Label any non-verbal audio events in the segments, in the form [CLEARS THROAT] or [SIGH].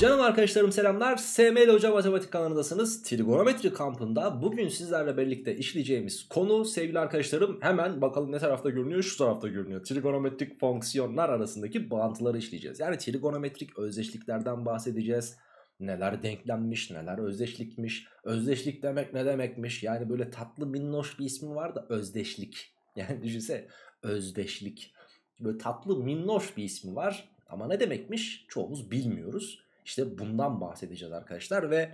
Canım arkadaşlarım selamlar. SML Hoca Matematik kanalındasınız. Trigonometri kampında bugün sizlerle birlikte işleyeceğimiz konu sevgili arkadaşlarım hemen bakalım ne tarafta görünüyor? Şu tarafta görünüyor. Trigonometrik fonksiyonlar arasındaki bağıntıları işleyeceğiz. Yani trigonometrik özdeşliklerden bahsedeceğiz. Neler denklenmiş, neler özdeşlikmiş. Özdeşlik demek ne demekmiş? Yani böyle tatlı minnoş bir ismi var da özdeşlik. [LAUGHS] Yani düşünse özdeşlik. Böyle tatlı minnoş bir ismi var. Ama ne demekmiş? Çoğumuz bilmiyoruz. İşte bundan bahsedeceğiz arkadaşlar ve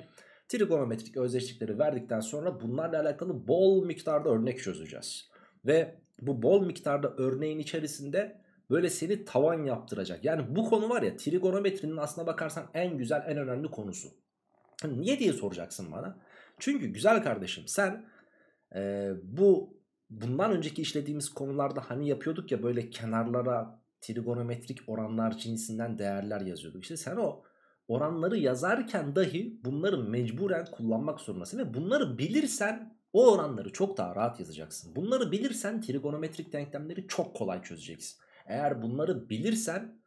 trigonometrik özdeşlikleri verdikten sonra bunlarla alakalı bol miktarda örnek çözeceğiz. Ve bu bol miktarda örneğin içerisinde böyle seni tavan yaptıracak. Yani bu konu var ya trigonometrinin aslına bakarsan en güzel en önemli konusu. Niye diye soracaksın bana. Çünkü güzel kardeşim sen e, bu bundan önceki işlediğimiz konularda hani yapıyorduk ya böyle kenarlara trigonometrik oranlar cinsinden değerler yazıyorduk. İşte sen o oranları yazarken dahi bunları mecburen kullanmak zorundasın. Ve bunları bilirsen o oranları çok daha rahat yazacaksın. Bunları bilirsen trigonometrik denklemleri çok kolay çözeceksin. Eğer bunları bilirsen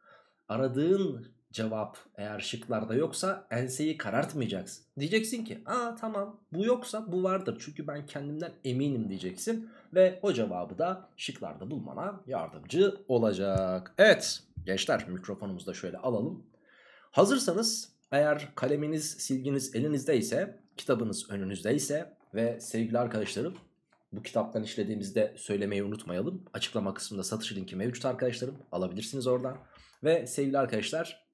aradığın cevap eğer şıklarda yoksa enseyi karartmayacaksın. Diyeceksin ki aa tamam bu yoksa bu vardır çünkü ben kendimden eminim diyeceksin. Ve o cevabı da şıklarda bulmana yardımcı olacak. Evet gençler mikrofonumuzu da şöyle alalım. Hazırsanız eğer kaleminiz, silginiz elinizde ise, kitabınız önünüzde ise ve sevgili arkadaşlarım bu kitaptan işlediğimizde söylemeyi unutmayalım. Açıklama kısmında satış linki mevcut arkadaşlarım. Alabilirsiniz oradan. Ve sevgili arkadaşlar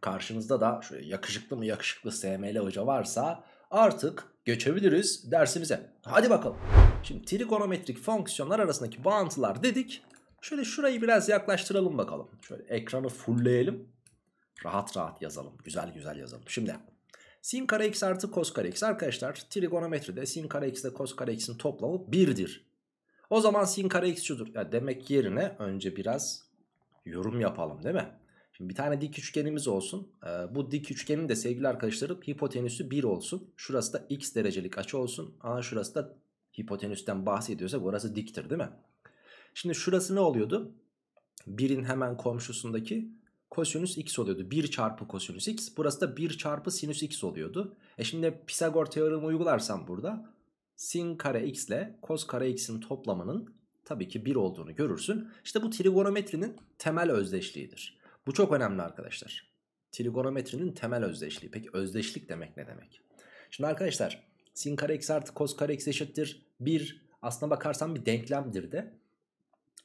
karşınızda da şöyle yakışıklı mı yakışıklı SML hoca varsa artık geçebiliriz dersimize. Hadi bakalım. Şimdi trigonometrik fonksiyonlar arasındaki bağıntılar dedik. Şöyle şurayı biraz yaklaştıralım bakalım. Şöyle ekranı fullleyelim. Rahat rahat yazalım. Güzel güzel yazalım. Şimdi sin kare x artı kos kare x arkadaşlar trigonometride sin kare x ile kos kare x'in toplamı 1'dir. O zaman sin kare x şudur. Ya demek yerine önce biraz yorum yapalım değil mi? Şimdi bir tane dik üçgenimiz olsun. Ee, bu dik üçgenin de sevgili arkadaşlarım hipotenüsü 1 olsun. Şurası da x derecelik açı olsun. Aa, şurası da hipotenüsten bahsediyorsa burası diktir değil mi? Şimdi şurası ne oluyordu? 1'in hemen komşusundaki kosinüs x oluyordu. 1 çarpı kosinüs x. Burası da 1 çarpı sinüs x oluyordu. E şimdi Pisagor teoremi uygularsam burada sin kare x ile kos kare x'in toplamının tabii ki 1 olduğunu görürsün. İşte bu trigonometrinin temel özdeşliğidir. Bu çok önemli arkadaşlar. Trigonometrinin temel özdeşliği. Peki özdeşlik demek ne demek? Şimdi arkadaşlar sin kare x artı kos kare x eşittir 1 aslına bakarsan bir denklemdir de.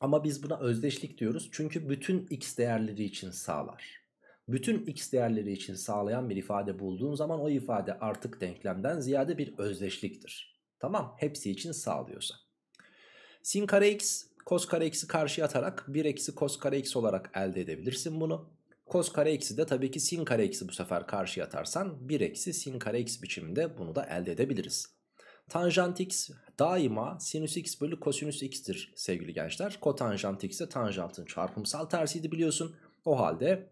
Ama biz buna özdeşlik diyoruz. Çünkü bütün x değerleri için sağlar. Bütün x değerleri için sağlayan bir ifade bulduğun zaman o ifade artık denklemden ziyade bir özdeşliktir. Tamam hepsi için sağlıyorsa. Sin kare x kos kare x'i karşıya atarak 1 eksi kos kare x olarak elde edebilirsin bunu. Kos kare x'i de tabii ki sin kare x'i bu sefer karşıya atarsan 1 eksi sin kare x biçiminde bunu da elde edebiliriz. Tanjant x daima sinüs x bölü kosinüs x'tir sevgili gençler. Kotanjant x de tanjantın çarpımsal tersiydi biliyorsun. O halde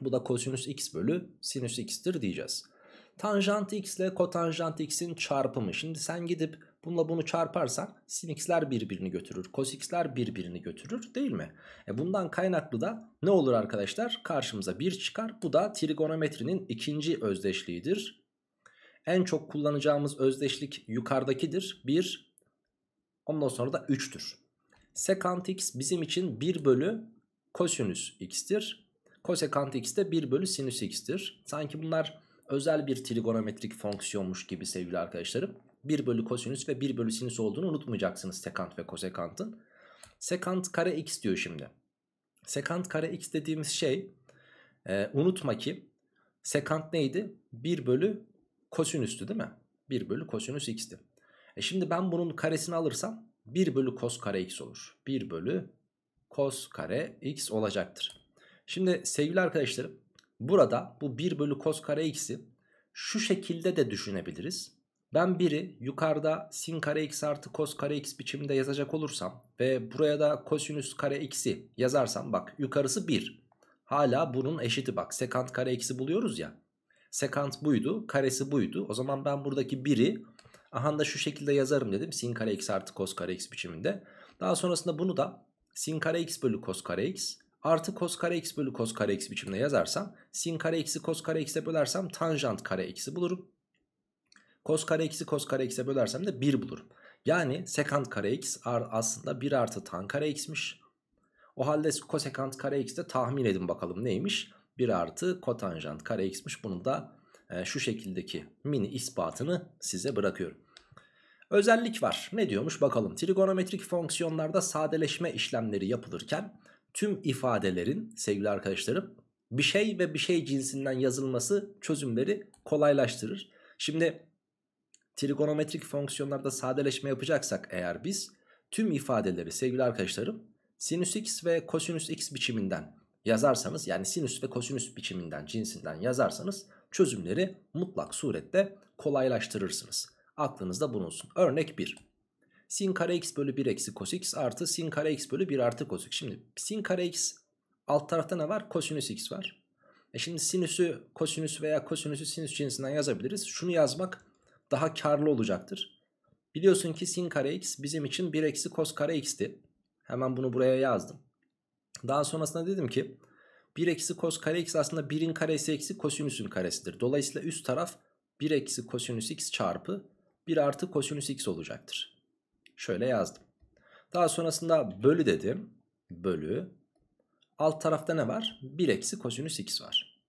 bu da kosinüs x bölü sinüs x'tir diyeceğiz. Tanjant x ile kotanjant x'in çarpımı. Şimdi sen gidip bununla bunu çarparsan sin x'ler birbirini götürür. Cos x'ler birbirini götürür değil mi? E bundan kaynaklı da ne olur arkadaşlar? Karşımıza 1 çıkar. Bu da trigonometrinin ikinci özdeşliğidir. En çok kullanacağımız özdeşlik yukarıdakidir. 1 ondan sonra da 3'tür. Sekant x bizim için 1 bölü kosinüs x'tir. Kosekant x de 1 bölü sinüs x'tir. Sanki bunlar özel bir trigonometrik fonksiyonmuş gibi sevgili arkadaşlarım. 1 bölü kosinüs ve 1 bölü sinüs olduğunu unutmayacaksınız sekant ve kosekantın. Sekant kare x diyor şimdi. Sekant kare x dediğimiz şey e, unutma ki sekant neydi? 1 bölü kosinüstü değil mi? 1 bölü kosinüs x'ti. E şimdi ben bunun karesini alırsam 1 bölü kos kare x olur. 1 bölü kos kare x olacaktır. Şimdi sevgili arkadaşlarım burada bu 1 bölü kos kare x'i şu şekilde de düşünebiliriz. Ben 1'i yukarıda sin kare x artı kos kare x biçiminde yazacak olursam ve buraya da kosinüs kare x'i yazarsam bak yukarısı 1. Hala bunun eşiti bak sekant kare x'i buluyoruz ya. Sekant buydu. Karesi buydu. O zaman ben buradaki 1'i aha da şu şekilde yazarım dedim. Sin kare x artı kos kare x biçiminde. Daha sonrasında bunu da sin kare x bölü kos kare x artı kos kare x bölü kos kare x biçiminde yazarsam sin kare x'i kos kare x'e bölersem tanjant kare x'i bulurum. Kos kare x'i kos kare x'e bölersem de 1 bulurum. Yani sekant kare x aslında 1 artı tan kare x'miş. O halde kosekant kare x tahmin edin bakalım neymiş. 1 artı kotanjant kare x'miş. Bunu da e, şu şekildeki mini ispatını size bırakıyorum. Özellik var. Ne diyormuş bakalım. Trigonometrik fonksiyonlarda sadeleşme işlemleri yapılırken tüm ifadelerin sevgili arkadaşlarım bir şey ve bir şey cinsinden yazılması çözümleri kolaylaştırır. Şimdi trigonometrik fonksiyonlarda sadeleşme yapacaksak eğer biz tüm ifadeleri sevgili arkadaşlarım sinüs x ve kosinüs x biçiminden yazarsanız yani sinüs ve kosinüs biçiminden cinsinden yazarsanız çözümleri mutlak surette kolaylaştırırsınız. Aklınızda bulunsun. Örnek 1. Sin kare x bölü 1 eksi kos x artı sin kare x bölü 1 artı kos x. Şimdi sin kare x alt tarafta ne var? Kosinüs x var. E şimdi sinüsü kosinüs veya kosinüsü sinüs cinsinden yazabiliriz. Şunu yazmak daha karlı olacaktır. Biliyorsun ki sin kare x bizim için 1 eksi kos kare x'ti. Hemen bunu buraya yazdım. Daha sonrasında dedim ki 1 eksi kos kare x aslında 1'in karesi eksi kosinüsün karesidir. Dolayısıyla üst taraf 1 eksi kosinüs x çarpı 1 artı kosinüs x olacaktır. Şöyle yazdım. Daha sonrasında bölü dedim. Bölü. Alt tarafta ne var? 1 eksi kosinüs x var.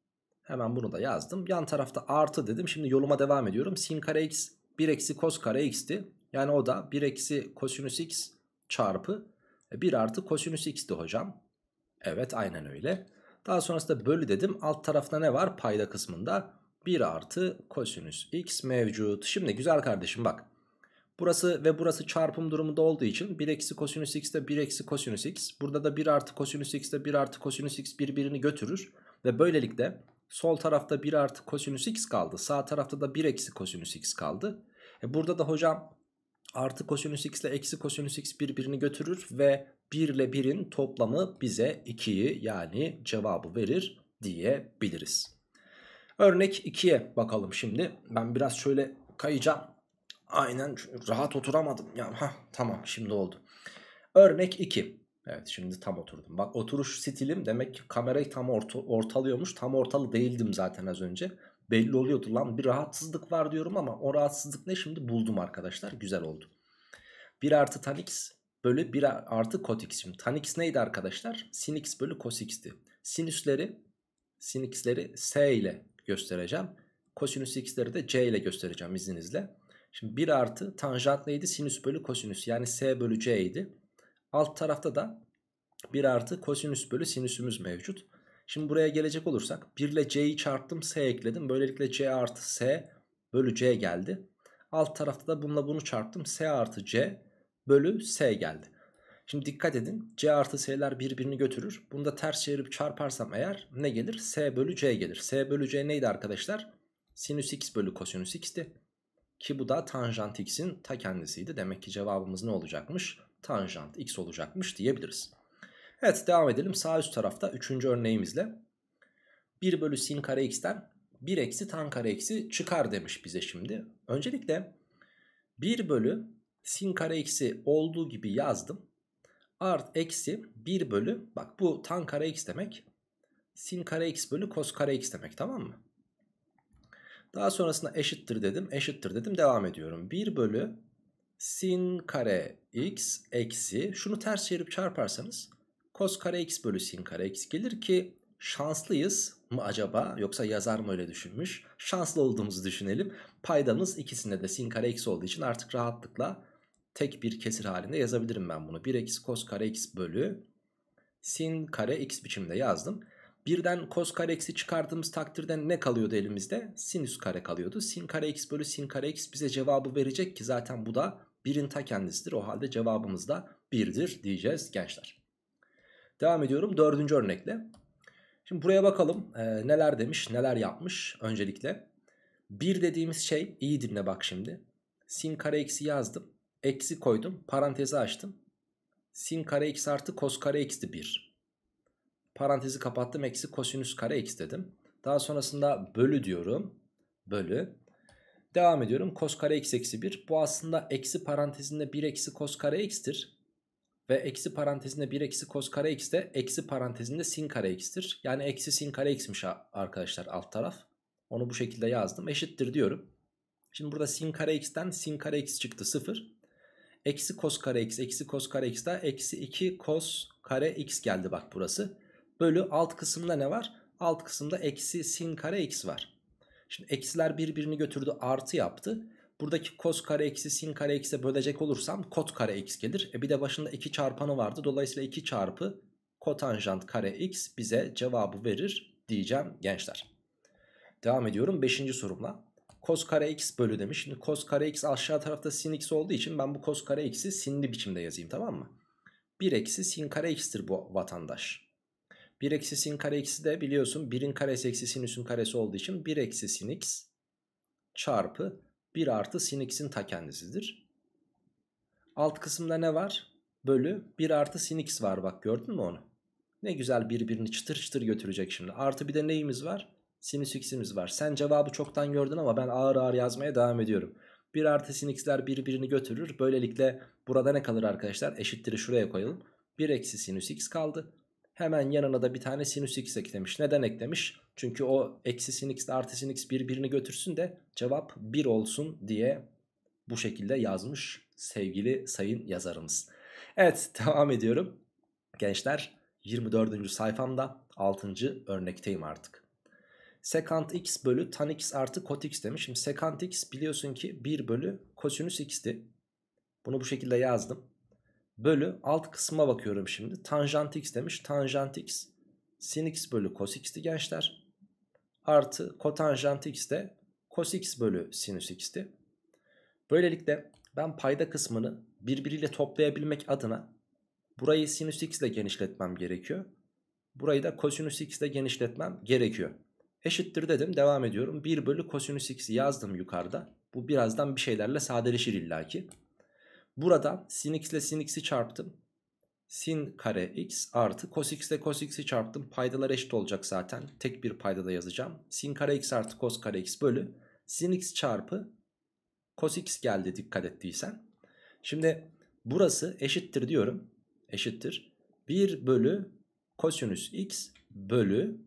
Hemen bunu da yazdım. Yan tarafta artı dedim. Şimdi yoluma devam ediyorum. Sin kare x 1 eksi kos kare x'ti. Yani o da 1 eksi kosinüs x çarpı 1 artı kosinüs x'ti hocam. Evet aynen öyle. Daha sonrasında bölü dedim. Alt tarafta ne var? Payda kısmında 1 artı kosinüs x mevcut. Şimdi güzel kardeşim bak. Burası ve burası çarpım durumunda olduğu için 1 eksi kosinüs x de 1 eksi kosinüs x. Burada da 1 artı kosinüs x de 1 artı kosinüs x birbirini götürür. Ve böylelikle sol tarafta 1 artı kosinüs x kaldı. Sağ tarafta da 1 eksi kosinüs x kaldı. E burada da hocam artı kosinüs x ile eksi kosinüs x birbirini götürür ve 1 ile 1'in toplamı bize 2'yi yani cevabı verir diyebiliriz. Örnek 2'ye bakalım şimdi. Ben biraz şöyle kayacağım. Aynen rahat oturamadım. Ya, heh, tamam şimdi oldu. Örnek 2. Evet şimdi tam oturdum. Bak oturuş stilim demek ki kamerayı tam orta, ortalıyormuş. Tam ortalı değildim zaten az önce. Belli oluyordu lan bir rahatsızlık var diyorum ama o rahatsızlık ne şimdi buldum arkadaşlar. Güzel oldu. 1 artı tan x bölü 1 artı kotik. Şimdi tan x neydi arkadaşlar? Sin x bölü cos x'ti. Sinüsleri, sin s ile göstereceğim. Kosinüs x'leri de c ile göstereceğim izninizle. Şimdi 1 artı tanjant neydi? Sinüs bölü kosinüs yani s bölü c idi. Alt tarafta da 1 artı kosinüs bölü sinüsümüz mevcut. Şimdi buraya gelecek olursak 1 ile c'yi çarptım s ekledim. Böylelikle c artı s bölü c geldi. Alt tarafta da bununla bunu çarptım s artı c bölü S geldi. Şimdi dikkat edin C artı S'ler birbirini götürür. Bunu da ters çevirip çarparsam eğer ne gelir? S bölü C gelir. S bölü C neydi arkadaşlar? Sinüs X bölü kosinüs X'ti. Ki bu da tanjant X'in ta kendisiydi. Demek ki cevabımız ne olacakmış? Tanjant X olacakmış diyebiliriz. Evet devam edelim sağ üst tarafta 3. örneğimizle. 1 bölü sin kare x'ten 1 eksi tan kare eksi çıkar demiş bize şimdi. Öncelikle 1 bölü sin kare x'i olduğu gibi yazdım. Art eksi 1 bölü bak bu tan kare x demek. Sin kare x bölü kos kare x demek tamam mı? Daha sonrasında eşittir dedim eşittir dedim devam ediyorum. 1 bölü sin kare x eksi şunu ters çevirip çarparsanız kos kare x bölü sin kare x gelir ki şanslıyız mı acaba yoksa yazar mı öyle düşünmüş? Şanslı olduğumuzu düşünelim. Paydamız ikisinde de sin kare x olduğu için artık rahatlıkla tek bir kesir halinde yazabilirim ben bunu. 1-eksi cos kare x bölü sin kare x biçimde yazdım. Birden cos kare x'i çıkardığımız takdirde ne kalıyordu elimizde? Sinüs kare kalıyordu. Sin kare x bölü sin kare x bize cevabı verecek ki zaten bu da 1'in ta kendisidir. O halde cevabımız da 1'dir diyeceğiz gençler. Devam ediyorum dördüncü örnekle. Şimdi buraya bakalım e, neler demiş neler yapmış öncelikle. 1 dediğimiz şey iyi dinle bak şimdi. Sin kare x'i yazdım eksi koydum. Parantezi açtım. Sin kare x artı kos kare x x'ti 1. Parantezi kapattım. Eksi kosinüs kare x dedim. Daha sonrasında bölü diyorum. Bölü. Devam ediyorum. Kos kare x eksi 1. Bu aslında eksi parantezinde 1 eksi kos kare x'tir. Ve eksi parantezinde 1 eksi kos kare x de eksi parantezinde sin kare x'tir. Yani eksi sin kare x'miş arkadaşlar alt taraf. Onu bu şekilde yazdım. Eşittir diyorum. Şimdi burada sin kare x'ten sin kare x çıktı 0. Eksi kos kare x eksi kos kare x da eksi 2 kos kare x geldi bak burası. Bölü alt kısımda ne var? Alt kısımda eksi sin kare x var. Şimdi eksiler birbirini götürdü artı yaptı. Buradaki kos kare eksi sin kare x'e bölecek olursam kot kare x gelir. E bir de başında 2 çarpanı vardı. Dolayısıyla 2 çarpı kotanjant kare x bize cevabı verir diyeceğim gençler. Devam ediyorum 5. sorumla cos kare x bölü demiş. Şimdi cos kare x aşağı tarafta sin x olduğu için ben bu cos kare x'i sinli biçimde yazayım tamam mı? 1 eksi sin kare x'tir bu vatandaş. 1 eksi sin kare x'i de biliyorsun 1'in karesi eksi sinüsün karesi olduğu için 1 eksi sin x çarpı 1 artı sin x'in ta kendisidir. Alt kısımda ne var? Bölü 1 artı sin x var bak gördün mü onu? Ne güzel birbirini çıtır çıtır götürecek şimdi. Artı bir de neyimiz var? sinüs x'imiz var. Sen cevabı çoktan gördün ama ben ağır ağır yazmaya devam ediyorum. 1 artı sin x'ler birbirini götürür. Böylelikle burada ne kalır arkadaşlar? Eşittir'i şuraya koyalım. 1 eksi sinüs x kaldı. Hemen yanına da bir tane sinüs x eklemiş. Neden eklemiş? Çünkü o eksi sin x ile artı sin x birbirini götürsün de cevap 1 olsun diye bu şekilde yazmış sevgili sayın yazarımız. Evet [LAUGHS] devam ediyorum. Gençler 24. sayfamda 6. örnekteyim artık. Sekant x bölü tan x artı kot x demiş. Şimdi sekant x biliyorsun ki 1 bölü kosinüs x'ti. Bunu bu şekilde yazdım. Bölü alt kısma bakıyorum şimdi. Tanjant x demiş. Tanjant x sin x bölü kos x'ti gençler. Artı kotanjant x de cos x bölü sinüs x'ti. Böylelikle ben payda kısmını birbiriyle toplayabilmek adına burayı sinüs x ile genişletmem gerekiyor. Burayı da kosinüs x ile genişletmem gerekiyor. Eşittir dedim devam ediyorum. 1 bölü kosinüs x yazdım yukarıda. Bu birazdan bir şeylerle sadeleşir illaki. Buradan sin x ile sin x'i çarptım. Sin kare x artı cos x ile cos x'i çarptım. Paydalar eşit olacak zaten. Tek bir paydada yazacağım. Sin kare x artı cos kare x bölü sin x çarpı cos x geldi dikkat ettiysen. Şimdi burası eşittir diyorum. Eşittir. 1 bölü kosinüs x bölü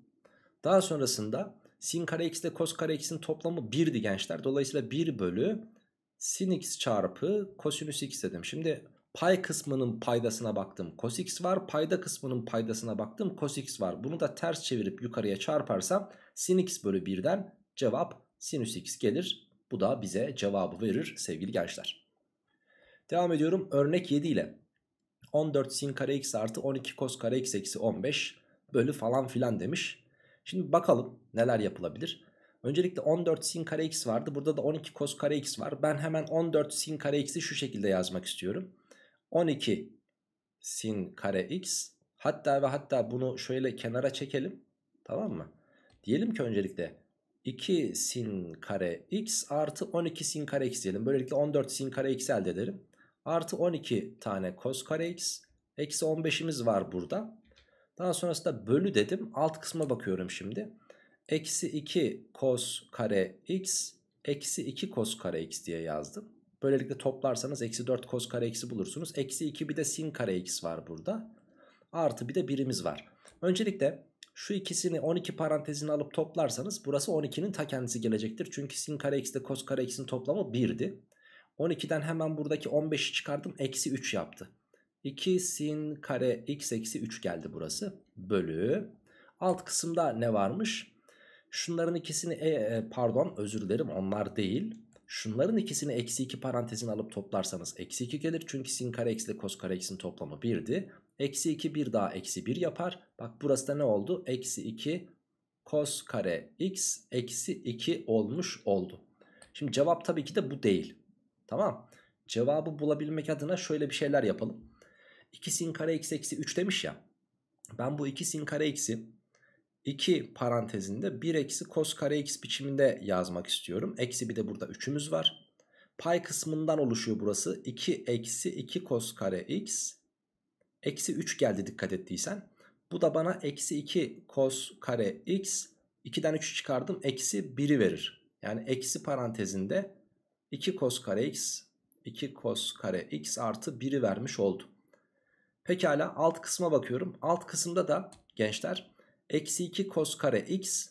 daha sonrasında sin kare x ile kos kare x'in toplamı 1'di gençler. Dolayısıyla 1 bölü sin x çarpı kosinüs x dedim. Şimdi pay kısmının paydasına baktım cos x var. Payda kısmının paydasına baktım cos x var. Bunu da ters çevirip yukarıya çarparsam sin x bölü 1'den cevap sinüs x gelir. Bu da bize cevabı verir sevgili gençler. Devam ediyorum örnek 7 ile. 14 sin kare x artı 12 kos kare x eksi 15 bölü falan filan demiş. Şimdi bakalım neler yapılabilir. Öncelikle 14 sin kare x vardı. Burada da 12 cos kare x var. Ben hemen 14 sin kare x'i şu şekilde yazmak istiyorum. 12 sin kare x. Hatta ve hatta bunu şöyle kenara çekelim. Tamam mı? Diyelim ki öncelikle 2 sin kare x artı 12 sin kare x diyelim. Böylelikle 14 sin kare x elde ederim. Artı 12 tane cos kare x. Eksi 15'imiz var burada. Daha sonrasında bölü dedim. Alt kısma bakıyorum şimdi. Eksi 2 kos kare x eksi 2 kos kare x diye yazdım. Böylelikle toplarsanız eksi 4 kos kare x'i bulursunuz. Eksi 2 bir de sin kare x var burada. Artı bir de birimiz var. Öncelikle şu ikisini 12 parantezini alıp toplarsanız burası 12'nin ta kendisi gelecektir. Çünkü sin kare x ile kos kare x'in toplamı 1'di. 12'den hemen buradaki 15'i çıkardım. Eksi 3 yaptı. 2 sin kare x eksi 3 geldi burası. Bölü. Alt kısımda ne varmış? Şunların ikisini e, e pardon özür dilerim onlar değil. Şunların ikisini eksi 2 parantezin alıp toplarsanız eksi 2 gelir. Çünkü sin kare eksi kos kare x'in toplamı 1'di. Eksi 2 1 daha eksi 1 yapar. Bak burası da ne oldu? Eksi 2 kos kare x eksi 2 olmuş oldu. Şimdi cevap tabii ki de bu değil. Tamam. Cevabı bulabilmek adına şöyle bir şeyler yapalım. 2 sin kare x eksi 3 demiş ya. Ben bu 2 sin kare x'i 2 parantezinde 1 eksi kos kare x biçiminde yazmak istiyorum. Eksi bir de burada 3'ümüz var. Pay kısmından oluşuyor burası. 2 eksi 2 kos kare x. Eksi 3 geldi dikkat ettiysen. Bu da bana eksi 2 kos kare x. 2'den 3'ü çıkardım. Eksi 1'i verir. Yani eksi parantezinde 2 kos kare x. 2 kos kare x artı 1'i vermiş oldu. Pekala alt kısma bakıyorum. Alt kısımda da gençler eksi 2 kos kare x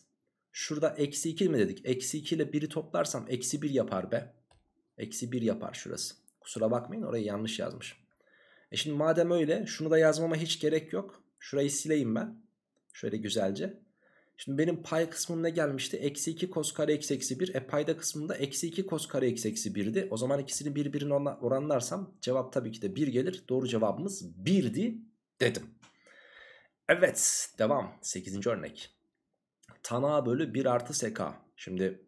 şurada eksi 2 mi dedik? Eksi 2 ile 1'i toplarsam eksi 1 yapar be. Eksi 1 yapar şurası. Kusura bakmayın orayı yanlış yazmışım. E şimdi madem öyle şunu da yazmama hiç gerek yok. Şurayı sileyim ben. Şöyle güzelce. Şimdi benim pay kısmım ne gelmişti? Eksi 2 kos kare eksi eksi 1. E payda kısmında eksi 2 kos kare eksi eksi 1'di. O zaman ikisini birbirine oranlarsam cevap tabii ki de 1 gelir. Doğru cevabımız 1'di dedim. Evet devam. 8. örnek. Tan a bölü 1 artı SK. Şimdi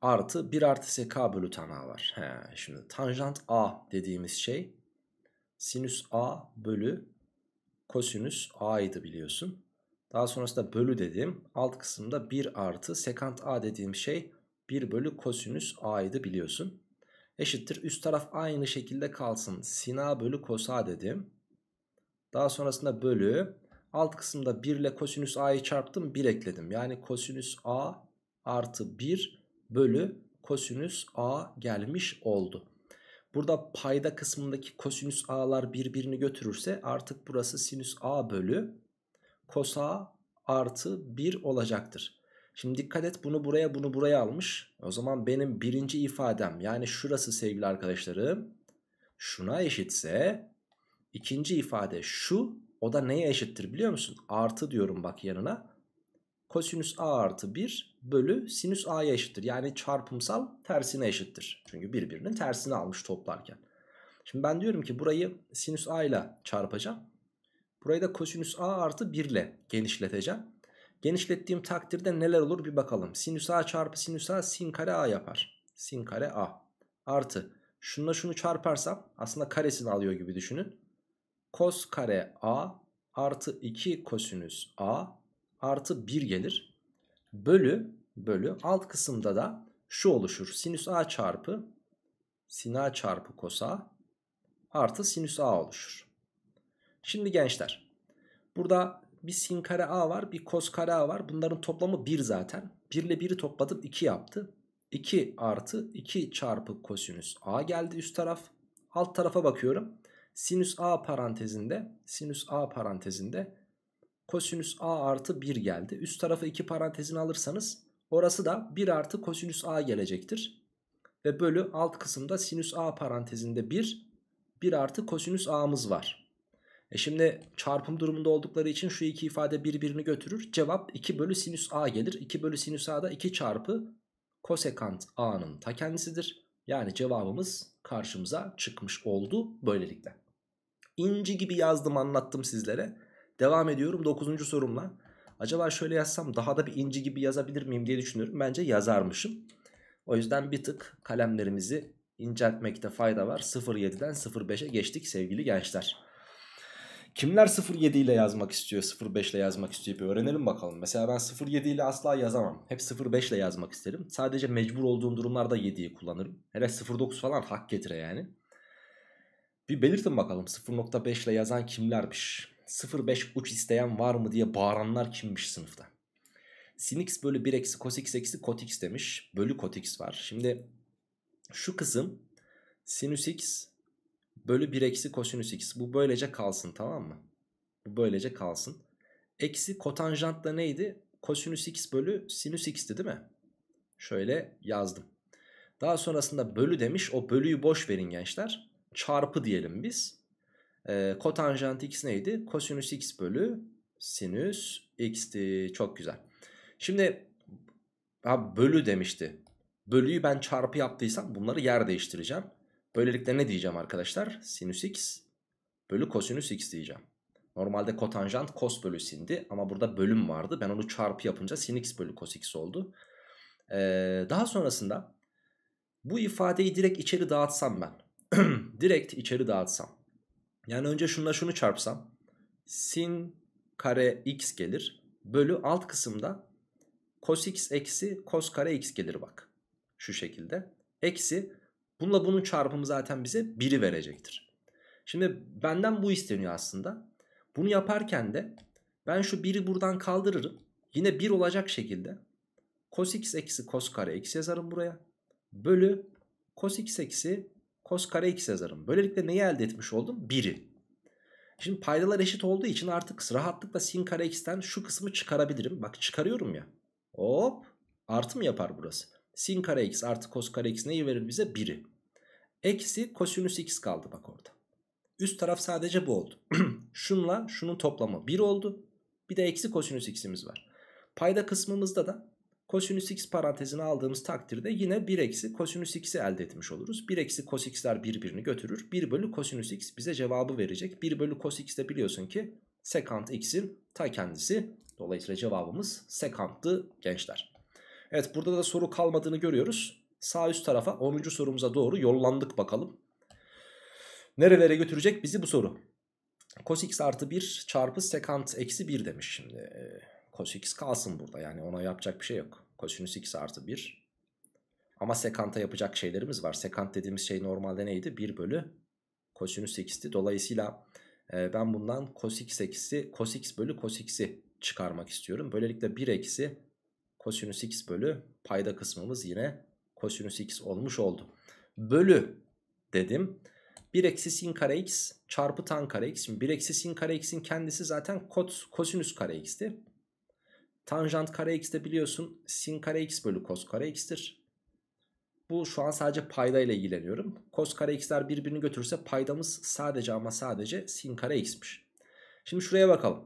artı 1 artı SK bölü tan a var. He, şimdi tanjant A dediğimiz şey sinüs A bölü kosinüs A'ydı biliyorsun. Daha sonrasında bölü dedim. Alt kısımda 1 artı sekant a dediğim şey 1 bölü kosinüs a'ydı biliyorsun. Eşittir üst taraf aynı şekilde kalsın. Sin a bölü kos a dedim. Daha sonrasında bölü. Alt kısımda 1 ile kosinüs a'yı çarptım 1 ekledim. Yani kosinüs a artı 1 bölü kosinüs a gelmiş oldu. Burada payda kısmındaki kosinüs a'lar birbirini götürürse artık burası sinüs a bölü kosa artı 1 olacaktır. Şimdi dikkat et bunu buraya bunu buraya almış. O zaman benim birinci ifadem yani şurası sevgili arkadaşlarım şuna eşitse ikinci ifade şu o da neye eşittir biliyor musun? Artı diyorum bak yanına. Kosinüs A artı 1 bölü sinüs A'ya eşittir. Yani çarpımsal tersine eşittir. Çünkü birbirinin tersini almış toplarken. Şimdi ben diyorum ki burayı sinüs A ile çarpacağım. Burayı da kosinüs a artı 1 ile genişleteceğim. Genişlettiğim takdirde neler olur bir bakalım. Sinüs a çarpı sinüs a sin kare a yapar. Sin kare a artı şununla şunu çarparsam aslında karesini alıyor gibi düşünün. Kos kare a artı 2 kosinüs a artı 1 gelir. Bölü bölü alt kısımda da şu oluşur. Sinüs a çarpı sin a çarpı kos a artı sinüs a oluşur. Şimdi gençler burada bir sin kare a var bir kos kare a var. Bunların toplamı 1 zaten. 1 ile 1'i topladım 2 yaptı. 2 artı 2 çarpı kosinüs a geldi üst taraf. Alt tarafa bakıyorum. Sinüs a parantezinde sinüs a parantezinde kosinüs a artı 1 geldi. Üst tarafı 2 parantezini alırsanız orası da 1 artı kosinüs a gelecektir. Ve bölü alt kısımda sinüs a parantezinde 1 1 artı kosinüs a'mız var. E şimdi çarpım durumunda oldukları için şu iki ifade birbirini götürür. Cevap 2 bölü sinüs a gelir. 2 bölü sinüs a da 2 çarpı kosekant a'nın ta kendisidir. Yani cevabımız karşımıza çıkmış oldu böylelikle. İnci gibi yazdım anlattım sizlere. Devam ediyorum 9. sorumla. Acaba şöyle yazsam daha da bir inci gibi yazabilir miyim diye düşünüyorum. Bence yazarmışım. O yüzden bir tık kalemlerimizi inceltmekte fayda var. 0.7'den 0.5'e geçtik sevgili gençler. Kimler 07 ile yazmak istiyor 05 ile yazmak istiyor bir öğrenelim bakalım. Mesela ben 07 ile asla yazamam. Hep 05 ile yazmak isterim. Sadece mecbur olduğum durumlarda 7'yi kullanırım. Hele 09 falan hak getire yani. Bir belirtin bakalım 0.5 ile yazan kimlermiş? 05 uç isteyen var mı diye bağıranlar kimmiş sınıfta? Sin x bölü 1 eksi cos x eksi cot x demiş. Bölü cot x var. Şimdi şu kısım sinüs x Bölü 1 eksi kosinüs x. Bu böylece kalsın tamam mı? Bu böylece kalsın. Eksi kotanjant da neydi? Kosinüs x bölü sinüs x'ti değil mi? Şöyle yazdım. Daha sonrasında bölü demiş. O bölüyü boş verin gençler. Çarpı diyelim biz. E, kotanjant x neydi? Kosinüs x bölü sinüs x'ti. Çok güzel. Şimdi ha, bölü demişti. Bölüyü ben çarpı yaptıysam bunları yer değiştireceğim. Böylelikle ne diyeceğim arkadaşlar? Sinüs x bölü kosinüs x diyeceğim. Normalde kotanjant kos bölü sindi ama burada bölüm vardı. Ben onu çarpı yapınca sin x bölü kos x oldu. Ee, daha sonrasında bu ifadeyi direkt içeri dağıtsam ben. [CLEARS THROAT] direkt içeri dağıtsam. Yani önce şununla şunu çarpsam. Sin kare x gelir. Bölü alt kısımda cos x eksi cos kare x gelir bak. Şu şekilde. Eksi Bununla bunun çarpımı zaten bize 1'i verecektir. Şimdi benden bu isteniyor aslında. Bunu yaparken de ben şu 1'i buradan kaldırırım. Yine 1 olacak şekilde cos x eksi cos kare x yazarım buraya. Bölü cos x eksi cos kare x yazarım. Böylelikle neyi elde etmiş oldum? 1'i. Şimdi paydalar eşit olduğu için artık rahatlıkla sin kare x'ten şu kısmı çıkarabilirim. Bak çıkarıyorum ya. Hop artı mı yapar burası? sin kare x artı kos kare x neyi verir bize? 1'i. Eksi kosinüs x kaldı bak orada. Üst taraf sadece bu oldu. [CLEARS THROAT] Şunla şunun toplamı 1 oldu. Bir de eksi kosinüs x'imiz var. Payda kısmımızda da kosinüs x parantezini aldığımız takdirde yine 1 eksi kosinüs x'i elde etmiş oluruz. 1 eksi cos x'ler birbirini götürür. 1 bölü kosinüs x bize cevabı verecek. 1 bölü cos x de biliyorsun ki sekant x'in ta kendisi. Dolayısıyla cevabımız sekanttı gençler. Evet burada da soru kalmadığını görüyoruz. Sağ üst tarafa 10. sorumuza doğru yollandık bakalım. Nerelere götürecek bizi bu soru? Cos x artı 1 çarpı sekant eksi 1 demiş şimdi. Ee, cos x kalsın burada yani ona yapacak bir şey yok. Kosinüs x artı 1. Ama sekanta yapacak şeylerimiz var. Sekant dediğimiz şey normalde neydi? 1 bölü kosinüs x'ti. Dolayısıyla e, ben bundan cos x eksi cos x bölü cos x'i çıkarmak istiyorum. Böylelikle 1 eksi kosinüs x bölü payda kısmımız yine kosinüs x olmuş oldu. Bölü dedim. 1 eksi sin kare x çarpı tan kare x. Şimdi 1 eksi sin kare x'in kendisi zaten kos kosinüs kare x'ti. Tanjant kare x de biliyorsun sin kare x bölü kos kare x'tir. Bu şu an sadece payda ile ilgileniyorum. Kos kare x'ler birbirini götürürse paydamız sadece ama sadece sin kare x'miş. Şimdi şuraya bakalım.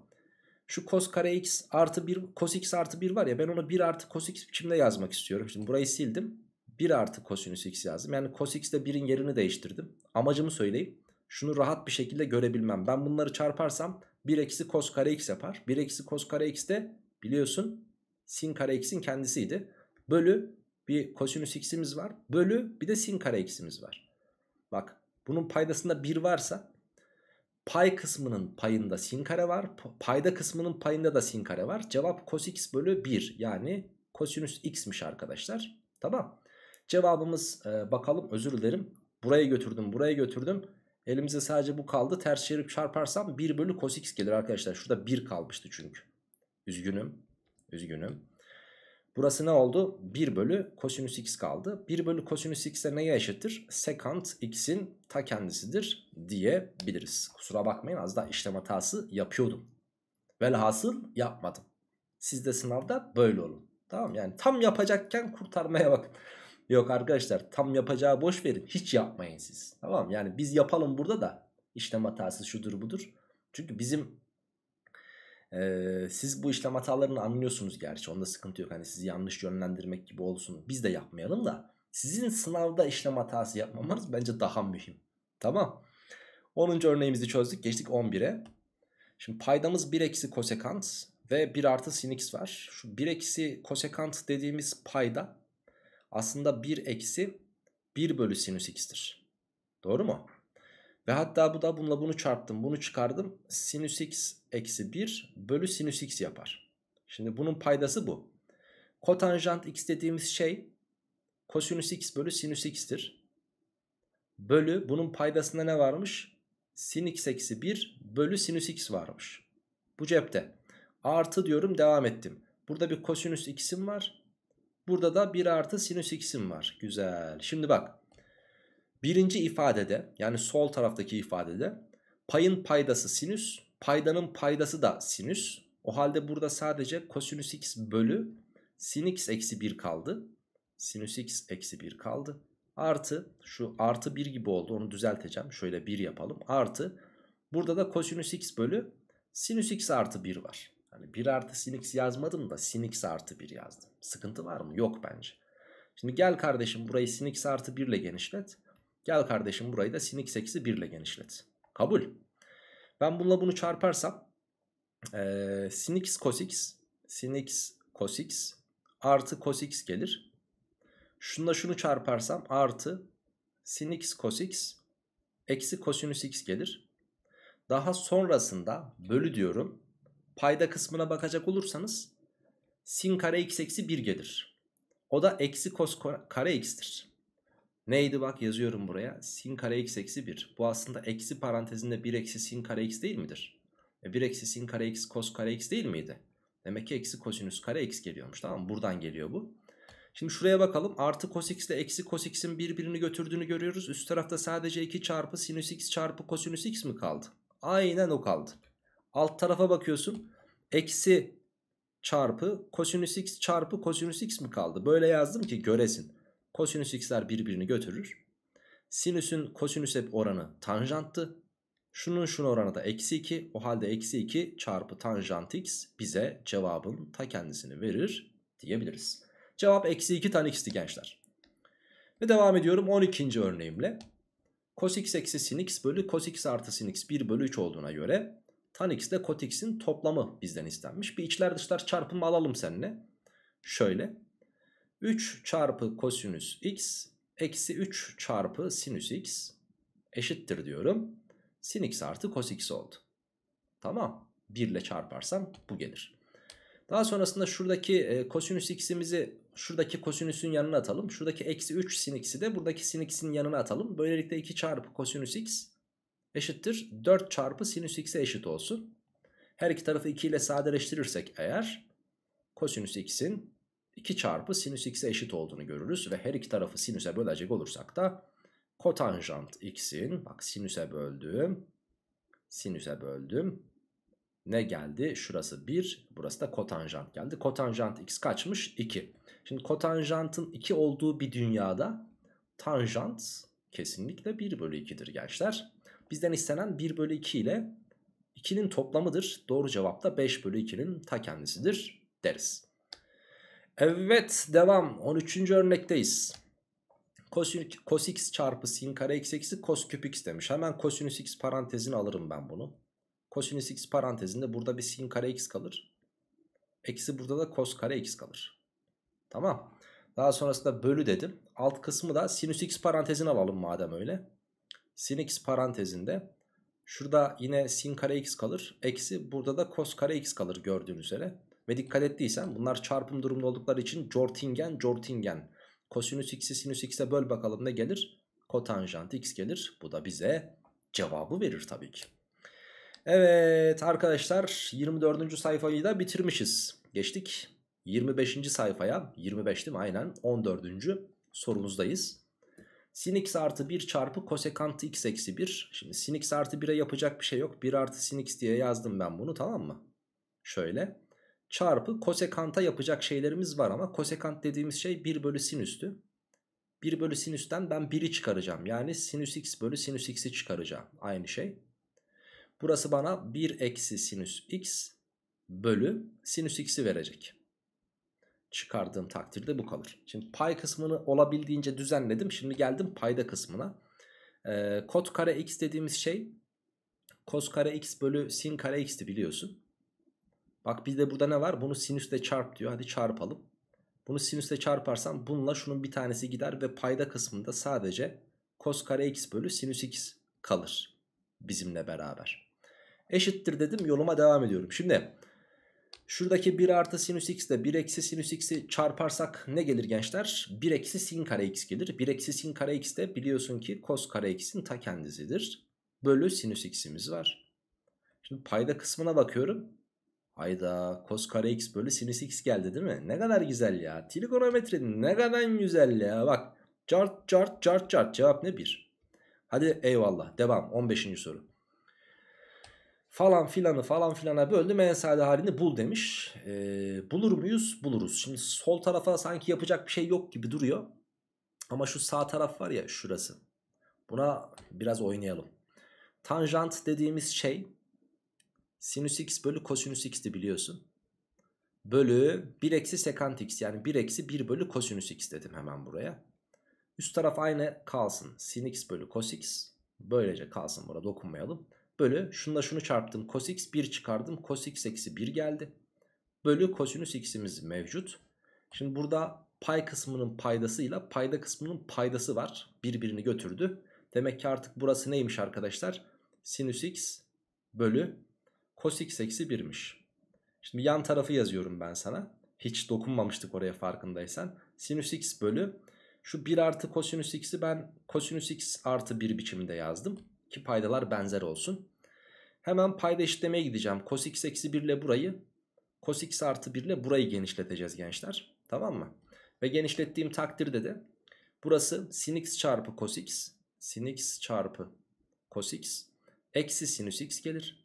Şu cos kare x artı 1 cos x artı 1 var ya ben onu 1 artı cos x biçimde yazmak istiyorum. Şimdi burayı sildim. 1 artı kosinüs x yazdım. Yani cos x ile 1'in yerini değiştirdim. Amacımı söyleyeyim. Şunu rahat bir şekilde görebilmem. Ben bunları çarparsam 1 eksi cos kare x yapar. 1 eksi cos kare x de biliyorsun sin kare x'in kendisiydi. Bölü bir kosinüs x'imiz var. Bölü bir de sin kare x'imiz var. Bak bunun paydasında 1 varsa Pay kısmının payında sin kare var. Payda kısmının payında da sin kare var. Cevap cos x bölü 1 yani kosinüs x'miş arkadaşlar. Tamam. Cevabımız e, bakalım özür dilerim. Buraya götürdüm buraya götürdüm. Elimize sadece bu kaldı. Ters çevirip çarparsam 1 bölü cos x gelir arkadaşlar. Şurada 1 kalmıştı çünkü. Üzgünüm. Üzgünüm. Burası ne oldu? 1 bölü kosinüs x kaldı. 1 bölü kosinüs x de neye eşittir? Sekant x'in ta kendisidir diyebiliriz. Kusura bakmayın az daha işlem hatası yapıyordum. Velhasıl yapmadım. Siz de sınavda böyle olun. Tamam yani tam yapacakken kurtarmaya bakın. Yok arkadaşlar tam yapacağı boş verin. Hiç yapmayın siz. Tamam yani biz yapalım burada da işlem hatası şudur budur. Çünkü bizim ee, siz bu işlem hatalarını anlıyorsunuz gerçi. Onda sıkıntı yok. Hani sizi yanlış yönlendirmek gibi olsun. Biz de yapmayalım da. Sizin sınavda işlem hatası yapmamanız bence daha mühim. Tamam. 10. örneğimizi çözdük. Geçtik 11'e. Şimdi paydamız 1 eksi kosekant ve 1 artı sin x var. Şu 1 eksi kosekant dediğimiz payda aslında 1 eksi 1 bölü sinüs x'tir. Doğru mu? Ve hatta bu da bununla bunu çarptım bunu çıkardım. Sinüs x eksi 1 bölü sinüs x yapar. Şimdi bunun paydası bu. Kotanjant x dediğimiz şey kosinüs x bölü sinüs x'tir. Bölü bunun paydasında ne varmış? Sin x eksi 1 bölü sinüs x varmış. Bu cepte. Artı diyorum devam ettim. Burada bir kosinüs x'im var. Burada da 1 artı sinüs x'im var. Güzel. Şimdi bak. Birinci ifadede yani sol taraftaki ifadede payın paydası sinüs, paydanın paydası da sinüs. O halde burada sadece kosinüs x bölü sin x eksi 1 kaldı. Sinüs x eksi 1 kaldı. Artı şu artı 1 gibi oldu onu düzelteceğim. Şöyle 1 yapalım. Artı burada da kosinüs x bölü sinüs x artı 1 var. Hani 1 artı sin x yazmadım da sin x artı 1 yazdım. Sıkıntı var mı? Yok bence. Şimdi gel kardeşim burayı sin x artı 1 ile genişlet. Gel kardeşim burayı da sin x 8'i 1 ile genişlet. Kabul. Ben bununla bunu çarparsam e, sin x cos x sin x cos x artı cos x gelir. Şununla şunu çarparsam artı sin x cos x eksi kosinüs x gelir. Daha sonrasında bölü diyorum. Payda kısmına bakacak olursanız sin kare x eksi 1 gelir. O da eksi kos kare x'tir. Neydi bak yazıyorum buraya. Sin kare x eksi 1. Bu aslında eksi parantezinde 1 eksi sin kare x değil midir? E 1 eksi sin kare x kos kare x değil miydi? Demek ki eksi kosinüs kare x geliyormuş. Tamam mı? Buradan geliyor bu. Şimdi şuraya bakalım. Artı kos x ile eksi kos x'in birbirini götürdüğünü görüyoruz. Üst tarafta sadece 2 çarpı sinüs x çarpı kosinüs x mi kaldı? Aynen o kaldı. Alt tarafa bakıyorsun. Eksi çarpı kosinüs x çarpı kosinüs x mi kaldı? Böyle yazdım ki göresin. Kosinüs x'ler birbirini götürür. Sinüsün hep oranı tanjanttı. Şunun şunun oranı da eksi 2. O halde eksi 2 çarpı tanjant x bize cevabın ta kendisini verir diyebiliriz. Cevap eksi 2 tan x'ti gençler. Ve devam ediyorum 12. örneğimle. Cos x eksi sin x bölü cos x artı sin x 1 bölü 3 olduğuna göre tan x ile cot x'in toplamı bizden istenmiş. Bir içler dışlar çarpımı alalım seninle. Şöyle 3 çarpı kosinüs x eksi 3 çarpı sinüs x eşittir diyorum. Sin x artı kos x oldu. Tamam. 1 ile çarparsam bu gelir. Daha sonrasında şuradaki e, kosinüs x'imizi şuradaki kosinüsün yanına atalım. Şuradaki eksi 3 sin x'i de buradaki sin x'in yanına atalım. Böylelikle 2 çarpı kosinüs x eşittir 4 çarpı sinüs x'e eşit olsun. Her iki tarafı 2 ile sadeleştirirsek eğer kosinüs x'in 2 çarpı sinüs x'e eşit olduğunu görürüz. Ve her iki tarafı sinüse bölecek olursak da kotanjant x'in bak sinüse böldüm. Sinüse böldüm. Ne geldi? Şurası 1. Burası da kotanjant geldi. Kotanjant x kaçmış? 2. Şimdi kotanjantın 2 olduğu bir dünyada tanjant kesinlikle 1 bölü 2'dir gençler. Bizden istenen 1 bölü 2 ile 2'nin toplamıdır. Doğru cevap da 5 bölü 2'nin ta kendisidir deriz. Evet devam 13. örnekteyiz. Cos x çarpı sin kare x eksi cos küp x demiş. Hemen kosinüs x parantezini alırım ben bunu. Kosinüs x parantezinde burada bir sin kare x kalır. Eksi burada da cos kare x kalır. Tamam. Daha sonrasında bölü dedim. Alt kısmı da sinüs x parantezine alalım madem öyle. Sin x parantezinde şurada yine sin kare x kalır. Eksi burada da cos kare x kalır gördüğün üzere. Ve dikkat ettiysen bunlar çarpım durumda oldukları için jortingen jortingen. Kosinüs x'i sinüs x'e böl bakalım ne gelir? Kotanjant x gelir. Bu da bize cevabı verir tabii ki. Evet arkadaşlar 24. sayfayı da bitirmişiz. Geçtik 25. sayfaya 25 değil mi aynen 14. sorumuzdayız. Sin x artı 1 çarpı kosekant x eksi 1. Şimdi sin x artı 1'e yapacak bir şey yok. 1 artı sin x diye yazdım ben bunu tamam mı? Şöyle çarpı kosekanta yapacak şeylerimiz var ama kosekant dediğimiz şey 1 bölü sinüstü. 1 bölü sinüsten ben 1'i çıkaracağım. Yani sinüs x bölü sinüs x'i çıkaracağım. Aynı şey. Burası bana 1 eksi sinüs x bölü sinüs x'i verecek. Çıkardığım takdirde bu kalır. Şimdi pay kısmını olabildiğince düzenledim. Şimdi geldim payda kısmına. Ee, kot kare x dediğimiz şey kos kare x bölü sin kare x'ti biliyorsun. Bak bizde burada ne var? Bunu sinüsle çarp diyor. Hadi çarpalım. Bunu sinüsle çarparsam bununla şunun bir tanesi gider ve payda kısmında sadece kos kare x bölü sinüs x kalır bizimle beraber. Eşittir dedim yoluma devam ediyorum. Şimdi şuradaki 1 artı sinüs x ile 1 eksi sinüs x'i çarparsak ne gelir gençler? 1 eksi sin kare x gelir. 1 eksi sin kare x de biliyorsun ki kos kare x'in ta kendisidir. Bölü sinüs x'imiz var. Şimdi payda kısmına bakıyorum. Hayda cos kare x bölü sinüs x geldi değil mi? Ne kadar güzel ya. Trigonometri ne kadar güzel ya. Bak çart çart çart çart cevap ne bir? Hadi eyvallah devam 15. soru. Falan filanı falan filana böldüm en sade halini bul demiş. Ee, bulur muyuz? Buluruz. Şimdi sol tarafa sanki yapacak bir şey yok gibi duruyor. Ama şu sağ taraf var ya şurası. Buna biraz oynayalım. Tanjant dediğimiz şey Sinüs x bölü kosinüs x'ti biliyorsun. Bölü 1 eksi sekant x yani 1 eksi 1 bölü kosinüs x dedim hemen buraya. Üst taraf aynı kalsın. Sin x bölü cos x. Böylece kalsın burada dokunmayalım. Bölü şununla şunu çarptım. Cos x 1 çıkardım. Cos x eksi 1 geldi. Bölü kosinüs x'imiz mevcut. Şimdi burada pay kısmının paydasıyla payda kısmının paydası var. Birbirini götürdü. Demek ki artık burası neymiş arkadaşlar? Sinüs x bölü x eksi 1'miş. Şimdi yan tarafı yazıyorum ben sana. Hiç dokunmamıştık oraya farkındaysan. Sinüs x bölü şu 1 artı kosinüs x'i ben kosinüs x artı 1 biçiminde yazdım. Ki paydalar benzer olsun. Hemen payda eşitlemeye gideceğim. Cos x eksi 1 ile burayı. Cos x artı 1 ile burayı genişleteceğiz gençler. Tamam mı? Ve genişlettiğim takdirde de burası sin x çarpı cos x. Sin x çarpı cos x. Eksi sinüs x gelir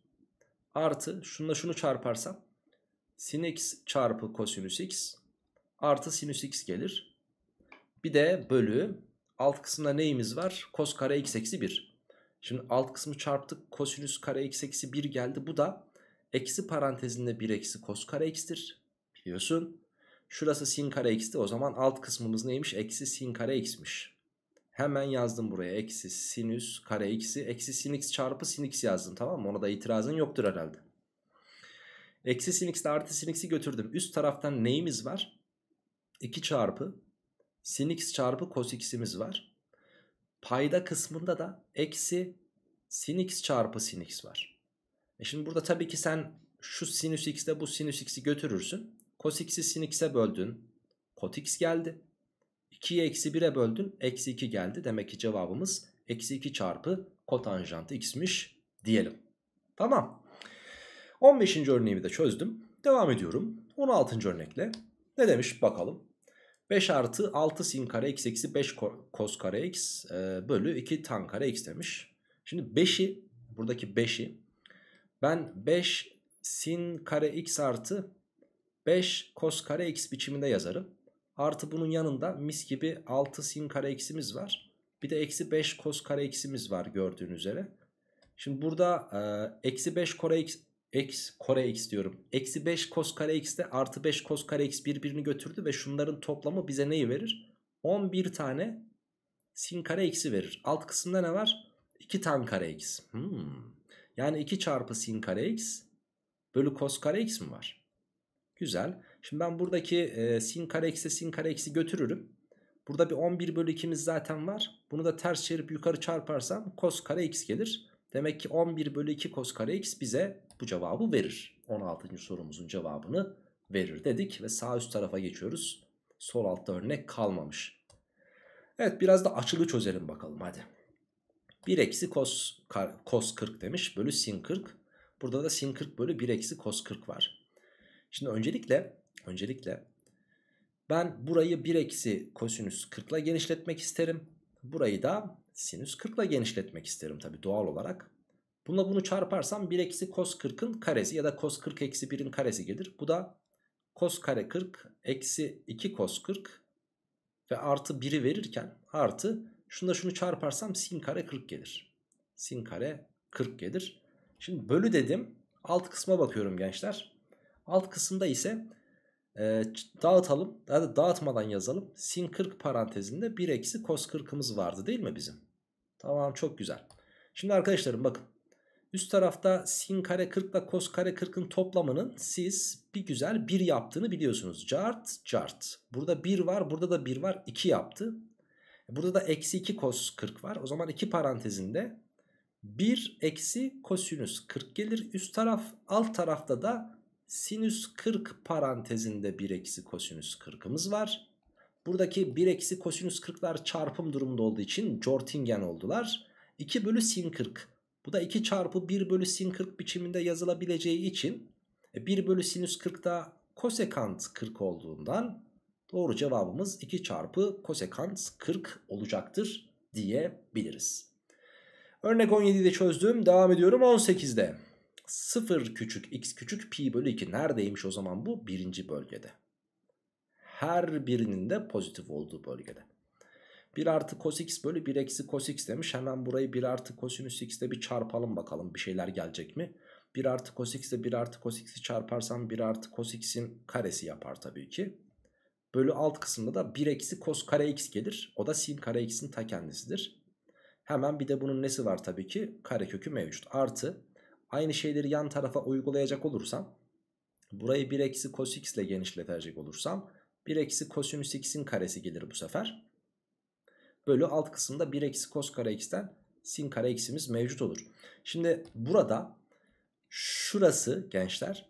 artı şununla şunu çarparsam sin x çarpı kosinüs x artı sinüs x gelir. Bir de bölü alt kısımda neyimiz var? Kos kare x eksi 1. Şimdi alt kısmı çarptık kosinüs kare x eksi 1 geldi. Bu da eksi parantezinde 1 eksi kos kare x'tir biliyorsun. Şurası sin kare x'ti o zaman alt kısmımız neymiş? Eksi sin kare x'miş. Hemen yazdım buraya. Eksi sinüs kare x'i. Eksi sin x çarpı sin x yazdım tamam mı? Ona da itirazın yoktur herhalde. Eksi sin x ile artı sin x'i götürdüm. Üst taraftan neyimiz var? 2 çarpı sin x çarpı cos x'imiz var. Payda kısmında da eksi sin x çarpı sin x var. E şimdi burada tabii ki sen şu sinüs x'de bu sinüs x'i götürürsün. Cos x'i sin x'e böldün. Cot x geldi. 2'yi eksi 1'e böldün. Eksi 2 geldi. Demek ki cevabımız eksi 2 çarpı kotanjantı x'miş diyelim. Tamam. 15. örneğimi de çözdüm. Devam ediyorum. 16. örnekle. Ne demiş bakalım. 5 artı 6 sin kare x eksi 5 kos kare x e, bölü 2 tan kare x demiş. Şimdi 5'i buradaki 5'i ben 5 sin kare x artı 5 kos kare x biçiminde yazarım. Artı bunun yanında mis gibi 6 sin kare eksimiz var. Bir de eksi 5 kos kare eksimiz var gördüğün üzere. Şimdi burada e, eksi 5 kore x, x kore x diyorum. Eksi 5 kos kare x de artı 5 kos kare x birbirini götürdü ve şunların toplamı bize neyi verir? 11 tane sin kare eksi verir. Alt kısımda ne var? 2 tan kare x. Hmm. Yani 2 çarpı sin kare x bölü kos kare x mi var? Güzel. Şimdi ben buradaki e, sin kare eksi sin kare eksi götürürüm. Burada bir 11 bölü 2'miz zaten var. Bunu da ters çevirip yukarı çarparsam kos kare x gelir. Demek ki 11 bölü 2 kos kare x bize bu cevabı verir. 16. sorumuzun cevabını verir dedik ve sağ üst tarafa geçiyoruz. Sol altta örnek kalmamış. Evet biraz da açılı çözelim bakalım hadi. 1 eksi kos, kar, kos 40 demiş bölü sin 40. Burada da sin 40 bölü 1 eksi kos 40 var. Şimdi öncelikle öncelikle. Ben burayı 1 eksi kosinüs 40 ile genişletmek isterim. Burayı da sinüs 40 ile genişletmek isterim tabi doğal olarak. Bununla bunu çarparsam 1 eksi kos 40'ın karesi ya da kos 40 eksi 1'in karesi gelir. Bu da kos kare 40 eksi 2 kos 40 ve artı 1'i verirken artı şunu da şunu çarparsam sin kare 40 gelir. Sin kare 40 gelir. Şimdi bölü dedim. Alt kısma bakıyorum gençler. Alt kısımda ise e, dağıtalım. Hadi dağıtmadan yazalım. Sin 40 parantezinde 1 eksi cos 40'ımız vardı değil mi bizim? Tamam çok güzel. Şimdi arkadaşlarım bakın. Üst tarafta sin kare 40 ile kos kare 40'ın toplamının siz bir güzel 1 yaptığını biliyorsunuz. Cart cart. Burada 1 var burada da 1 var 2 yaptı. Burada da eksi 2 kos 40 var. O zaman 2 parantezinde 1 eksi kosinüs 40 gelir. Üst taraf alt tarafta da sinüs 40 parantezinde 1 eksi kosinüs 40'ımız var. Buradaki 1 eksi kosinüs 40'lar çarpım durumunda olduğu için Jortingen oldular. 2 bölü sin 40. Bu da 2 çarpı 1 bölü sin 40 biçiminde yazılabileceği için 1 e, bölü sinüs 40 da kosekant 40 olduğundan doğru cevabımız 2 çarpı kosekant 40 olacaktır diyebiliriz. Örnek 17'de çözdüm. Devam ediyorum 18'de. 0 küçük x küçük pi bölü 2 neredeymiş o zaman bu? Birinci bölgede. Her birinin de pozitif olduğu bölgede. 1 artı cos x bölü 1 eksi cos x demiş. Hemen burayı 1 artı kosinüs ile bir çarpalım bakalım bir şeyler gelecek mi? 1 artı cos ile 1 artı cos x'i çarparsam 1 artı cos x'in karesi yapar tabii ki. Bölü alt kısımda da 1 eksi cos kare x gelir. O da sin kare x'in ta kendisidir. Hemen bir de bunun nesi var tabii ki? Kare kökü mevcut. Artı Aynı şeyleri yan tarafa uygulayacak olursam burayı 1 eksi cos x ile genişletecek olursam 1 eksi kosinüs x'in karesi gelir bu sefer. Bölü alt kısımda 1 eksi cos kare x'ten sin kare x'imiz mevcut olur. Şimdi burada şurası gençler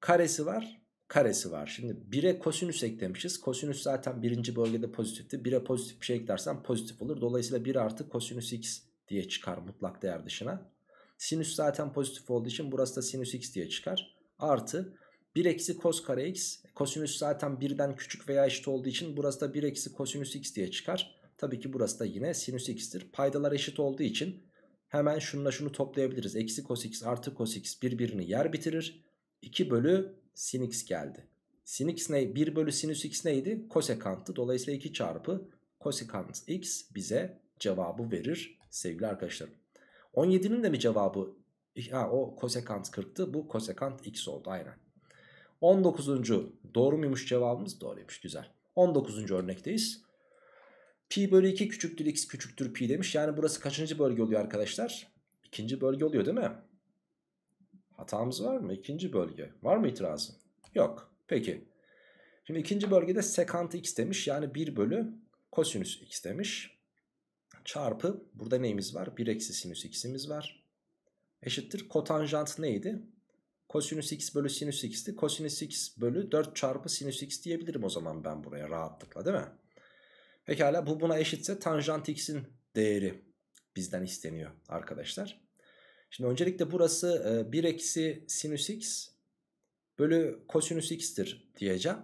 karesi var karesi var. Şimdi 1'e kosinüs eklemişiz. Kosinüs zaten birinci bölgede pozitifti. 1'e pozitif bir şey eklersen pozitif olur. Dolayısıyla 1 artı kosinüs x diye çıkar mutlak değer dışına. Sinüs zaten pozitif olduğu için burası da sinüs x diye çıkar. Artı 1 eksi kos kare x. Kosinüs zaten birden küçük veya eşit olduğu için burası da 1 eksi kosinüs x diye çıkar. Tabii ki burası da yine sinüs x'tir. Paydalar eşit olduğu için hemen şununla şunu toplayabiliriz. Eksi kos x artı kos x birbirini yer bitirir. 2 bölü sin x geldi. Sin x ne? 1 bölü sinüs x neydi? Kosekantı. Dolayısıyla 2 çarpı kosekant x bize cevabı verir sevgili arkadaşlarım. 17'nin de mi cevabı? Ha o kosekant 40'tı. Bu kosekant x oldu aynen. 19. doğru muymuş cevabımız? Doğruymuş güzel. 19. örnekteyiz. Pi bölü 2 küçüktür x küçüktür pi demiş. Yani burası kaçıncı bölge oluyor arkadaşlar? İkinci bölge oluyor değil mi? Hatamız var mı? İkinci bölge. Var mı itirazın? Yok. Peki. Şimdi ikinci bölgede sekant x demiş. Yani 1 bölü kosinüs x demiş çarpı burada neyimiz var? 1 eksi sinüs x'imiz var. Eşittir kotanjant neydi? Kosinüs x bölü sinüs x'ti. Kosinüs x bölü 4 çarpı sinüs x diyebilirim o zaman ben buraya rahatlıkla değil mi? Pekala bu buna eşitse tanjant x'in değeri bizden isteniyor arkadaşlar. Şimdi öncelikle burası 1 e, eksi sinüs x bölü kosinüs x'tir diyeceğim.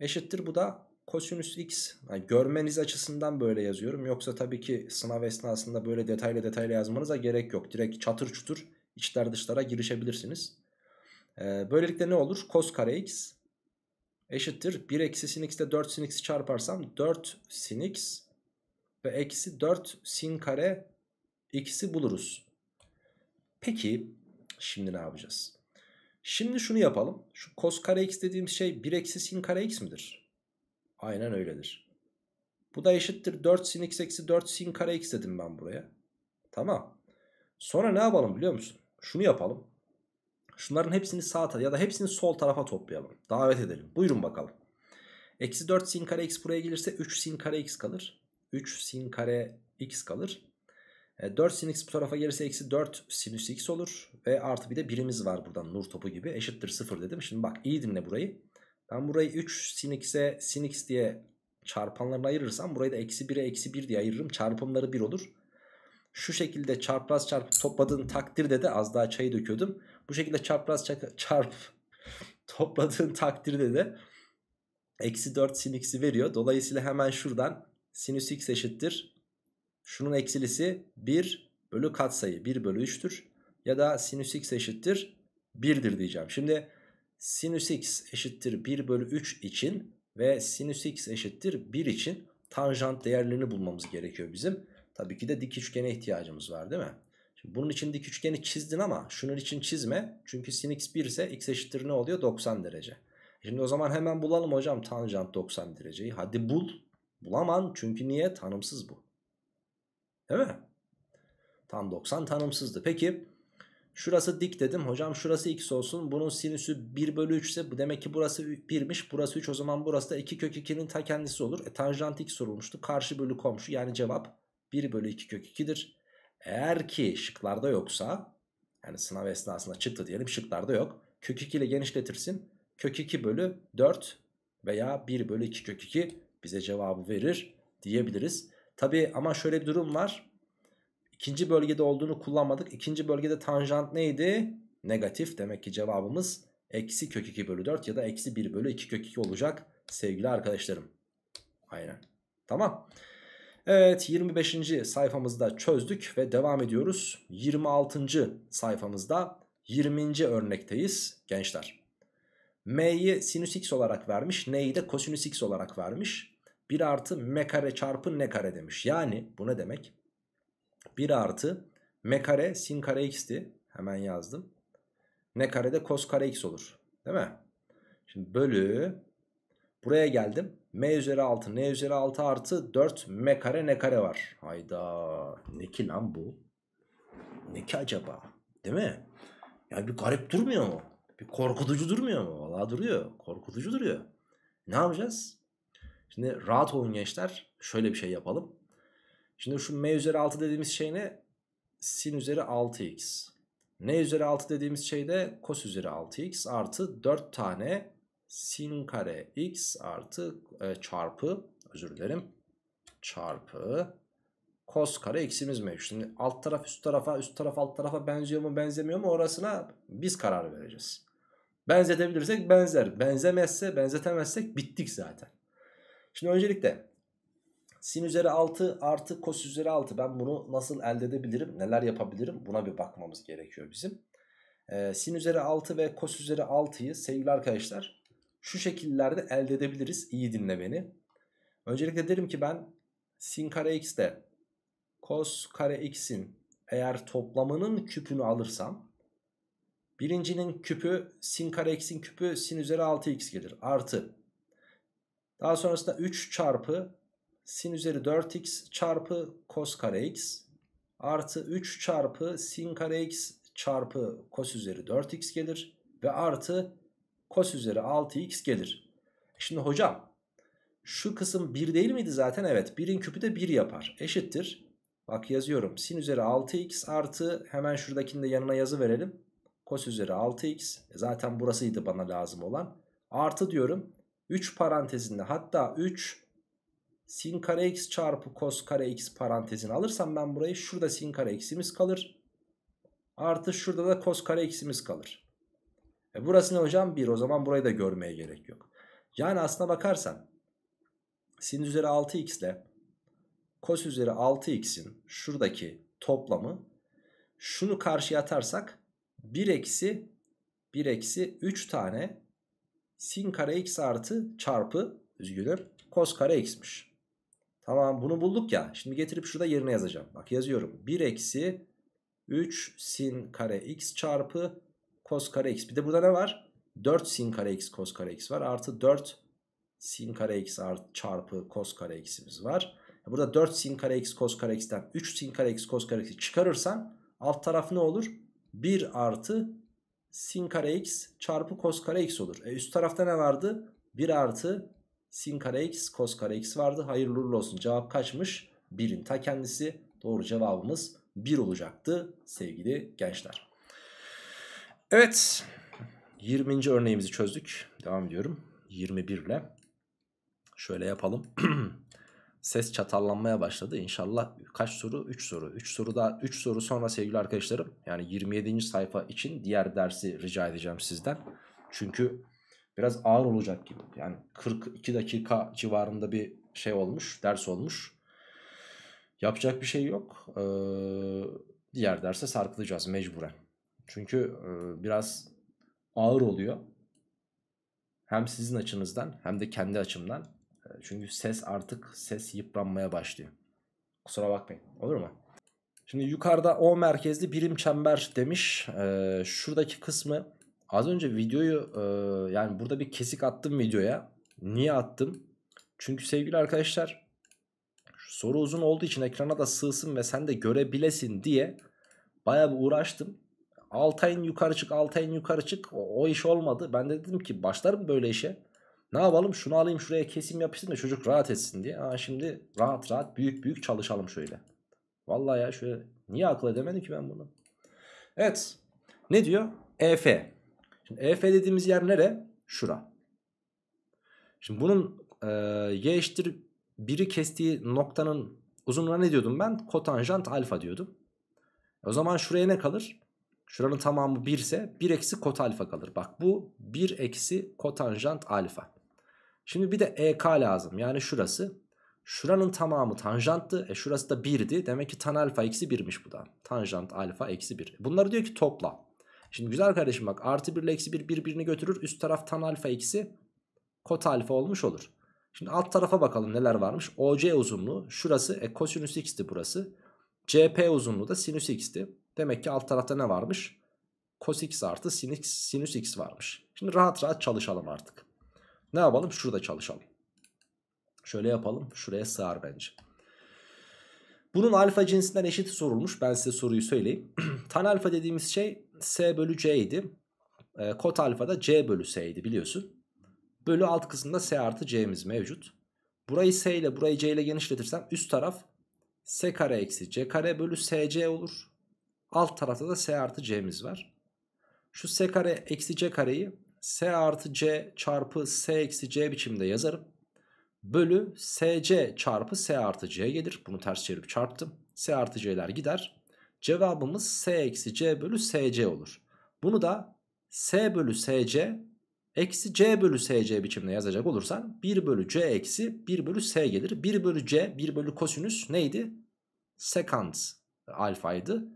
Eşittir bu da kosinüs x. Yani görmeniz açısından böyle yazıyorum. Yoksa tabii ki sınav esnasında böyle detaylı detaylı yazmanıza gerek yok. Direkt çatır çutur içler dışlara girişebilirsiniz. Ee, böylelikle ne olur? Kos kare x eşittir. 1 eksi sin x'te 4 sin x'i çarparsam 4 sin x ve eksi 4 sin kare x'i buluruz. Peki şimdi ne yapacağız? Şimdi şunu yapalım. Şu kos kare x dediğimiz şey 1 eksi sin kare x midir? Aynen öyledir. Bu da eşittir 4 sin x eksi 4 sin kare x dedim ben buraya. Tamam. Sonra ne yapalım biliyor musun? Şunu yapalım. Şunların hepsini sağ tarafa ya da hepsini sol tarafa toplayalım. Davet edelim. Buyurun bakalım. Eksi 4 sin kare x buraya gelirse 3 sin kare x kalır. 3 sin kare x kalır. 4 e, sin x bu tarafa gelirse eksi 4 sinüs x olur. Ve artı bir de birimiz var buradan nur topu gibi. Eşittir 0 dedim. Şimdi bak iyi dinle burayı. Ben burayı 3 sin x'e sin x diye çarpanlarını ayırırsam burayı da eksi 1'e eksi 1 diye ayırırım. Çarpımları 1 olur. Şu şekilde çarpraz çarp topladığın takdirde de az daha çayı döküyordum. Bu şekilde çarpraz çarp, [LAUGHS] çarp topladığın takdirde de eksi 4 sin x'i veriyor. Dolayısıyla hemen şuradan sinüs x eşittir. Şunun eksilisi 1 bölü katsayı 1 bölü 3'tür. Ya da sinüs x eşittir 1'dir diyeceğim. Şimdi sinüs x eşittir 1 bölü 3 için ve sinüs x eşittir 1 için tanjant değerlerini bulmamız gerekiyor bizim. Tabii ki de dik üçgene ihtiyacımız var değil mi? Şimdi bunun için dik üçgeni çizdin ama şunun için çizme. Çünkü sin x 1 ise x eşittir ne oluyor? 90 derece. Şimdi o zaman hemen bulalım hocam tanjant 90 dereceyi. Hadi bul. Bulaman çünkü niye? Tanımsız bu. Değil mi? Tam 90 tanımsızdı. Peki Şurası dik dedim. Hocam şurası x olsun. Bunun sinüsü 1 bölü 3 ise demek ki burası 1'miş. Burası 3 o zaman burası da 2 kök 2'nin ta kendisi olur. E, tanjant x sorulmuştu. Karşı bölü komşu yani cevap 1 bölü 2 kök 2'dir. Eğer ki şıklarda yoksa yani sınav esnasında çıktı diyelim şıklarda yok. Kök 2 ile genişletirsin. Kök 2 bölü 4 veya 1 bölü 2 kök 2 bize cevabı verir diyebiliriz. Tabi ama şöyle bir durum var. İkinci bölgede olduğunu kullanmadık. İkinci bölgede tanjant neydi? Negatif. Demek ki cevabımız eksi kök 2 bölü 4 ya da eksi 1 bölü 2 kök 2 olacak sevgili arkadaşlarım. Aynen. Tamam. Evet 25. sayfamızda çözdük ve devam ediyoruz. 26. sayfamızda 20. örnekteyiz gençler. M'yi sinüs x olarak vermiş. N'yi de kosinüs x olarak vermiş. 1 artı m kare çarpı n kare demiş. Yani bu ne demek? 1 artı m kare sin kare x'ti. Hemen yazdım. Ne karede kos kare x olur. Değil mi? Şimdi bölü buraya geldim. m üzeri 6 n üzeri 6 artı 4 m kare ne kare var. Hayda ne ki lan bu? Ne ki acaba? Değil mi? Ya bir garip durmuyor mu? Bir korkutucu durmuyor mu? Valla duruyor. Korkutucu duruyor. Ne yapacağız? Şimdi rahat olun gençler. Şöyle bir şey yapalım. Şimdi şu m üzeri 6 dediğimiz şey ne? Sin üzeri 6x. N üzeri 6 dediğimiz şey de kos üzeri 6x artı 4 tane sin kare x artı e, çarpı özür dilerim çarpı kos kare x'imiz mevcut. Şimdi alt taraf üst tarafa üst taraf alt tarafa benziyor mu benzemiyor mu orasına biz karar vereceğiz. Benzetebilirsek benzer benzemezse benzetemezsek bittik zaten. Şimdi öncelikle Sin üzeri 6 artı kos üzeri 6. Ben bunu nasıl elde edebilirim? Neler yapabilirim? Buna bir bakmamız gerekiyor bizim. Ee, sin üzeri 6 ve kos üzeri 6'yı sevgili arkadaşlar şu şekillerde elde edebiliriz. İyi dinle beni. Öncelikle derim ki ben sin kare x de kos kare x'in eğer toplamının küpünü alırsam birincinin küpü sin kare x'in küpü sin üzeri 6x gelir. Artı daha sonrasında 3 çarpı sin üzeri 4x çarpı kos kare x artı 3 çarpı sin kare x çarpı kos üzeri 4x gelir ve artı kos üzeri 6x gelir. Şimdi hocam şu kısım 1 değil miydi zaten? Evet 1'in küpü de 1 yapar. Eşittir. Bak yazıyorum. Sin üzeri 6x artı hemen şuradakini de yanına yazı verelim. Kos üzeri 6x. E zaten burasıydı bana lazım olan. Artı diyorum. 3 parantezinde hatta 3 sin kare x çarpı cos kare x parantezini alırsam ben burayı şurada sin kare x'imiz kalır. Artı şurada da cos kare x'imiz kalır. E burası ne hocam? 1. O zaman burayı da görmeye gerek yok. Yani aslına bakarsan sin üzeri 6x ile cos üzeri 6x'in şuradaki toplamı şunu karşıya atarsak 1 eksi 1 eksi 3 tane sin kare x artı çarpı üzgünüm cos kare x'miş. Tamam bunu bulduk ya. Şimdi getirip şurada yerine yazacağım. Bak yazıyorum. 1 eksi 3 sin kare x çarpı kos kare x. Bir de burada ne var? 4 sin kare x kos kare x var. Artı 4 sin kare x art, çarpı kos kare x'imiz var. Burada 4 sin kare x kos kare x'ten 3 sin kare x kos kare x'i çıkarırsan alt taraf ne olur? 1 artı sin kare x çarpı kos kare x olur. E üst tarafta ne vardı? 1 artı sin kare x kos kare x vardı. Hayırlı uğurlu olsun. Cevap kaçmış? 1'in ta kendisi. Doğru cevabımız 1 olacaktı sevgili gençler. Evet 20. örneğimizi çözdük. Devam ediyorum. 21 ile. Şöyle yapalım. [CLEARS THROAT] Ses çatallanmaya başladı. İnşallah kaç soru? 3 soru. 3 soru da. 3 soru sonra sevgili arkadaşlarım. Yani 27. sayfa için diğer dersi rica edeceğim sizden. Çünkü biraz ağır olacak gibi. Yani 42 dakika civarında bir şey olmuş, ders olmuş. Yapacak bir şey yok. Ee, diğer derse sarkılacağız mecburen. Çünkü e, biraz ağır oluyor. Hem sizin açınızdan hem de kendi açımdan. E, çünkü ses artık ses yıpranmaya başlıyor. Kusura bakmayın. Olur mu? Şimdi yukarıda O merkezli birim çember demiş. E, şuradaki kısmı Az önce videoyu e, yani burada bir kesik attım videoya. Niye attım? Çünkü sevgili arkadaşlar soru uzun olduğu için ekrana da sığsın ve sen de görebilesin diye bayağı bir uğraştım. Altay'ın yukarı çık Altay'ın yukarı çık o, o iş olmadı. Ben de dedim ki başlarım böyle işe. Ne yapalım şunu alayım şuraya kesim yapıştım da çocuk rahat etsin diye. Aa, şimdi rahat rahat büyük büyük çalışalım şöyle. Vallahi ya şöyle niye akıl edemedim ki ben bunu. Evet ne diyor? EF Şimdi EF dediğimiz yer nere? Şura. Şimdi bunun e, y eşittir 1'i kestiği noktanın uzunluğuna ne diyordum ben? Kotanjant alfa diyordum. E, o zaman şuraya ne kalır? Şuranın tamamı 1 ise 1 eksi kot alfa kalır. Bak bu 1 eksi kotanjant alfa. Şimdi bir de ek lazım. Yani şurası. Şuranın tamamı tanjanttı. E şurası da 1'di. Demek ki tan alfa eksi 1'miş bu da. Tanjant alfa eksi 1. Bunları diyor ki topla. Şimdi güzel kardeşim bak artı 1 ile eksi 1 birbirini götürür. Üst taraf tan alfa eksi kot alfa olmuş olur. Şimdi alt tarafa bakalım neler varmış. OC uzunluğu şurası e, kosinüs x'ti burası. CP uzunluğu da sinüs x'ti. Demek ki alt tarafta ne varmış? Cos x artı sinüs, sinüs x varmış. Şimdi rahat rahat çalışalım artık. Ne yapalım? Şurada çalışalım. Şöyle yapalım. Şuraya sığar bence. Bunun alfa cinsinden eşit sorulmuş. Ben size soruyu söyleyeyim. [CLEARS THROAT] tan alfa dediğimiz şey S bölü C idi. E, kot alfa da C bölü S idi biliyorsun. Bölü alt kısımda S artı C'miz mevcut. Burayı S ile burayı C ile genişletirsem üst taraf S kare eksi C kare bölü SC olur. Alt tarafta da S artı C'miz var. Şu S kare eksi C kareyi S artı C çarpı S eksi C biçimde yazarım. Bölü SC çarpı S artı C gelir. Bunu ters çevirip çarptım. S artı C'ler gider. Cevabımız S eksi C bölü SC olur. Bunu da S bölü SC eksi C bölü SC biçimde yazacak olursan 1 bölü C eksi 1 bölü S gelir. 1 bölü C 1 bölü kosinüs neydi? Sekant alfaydı.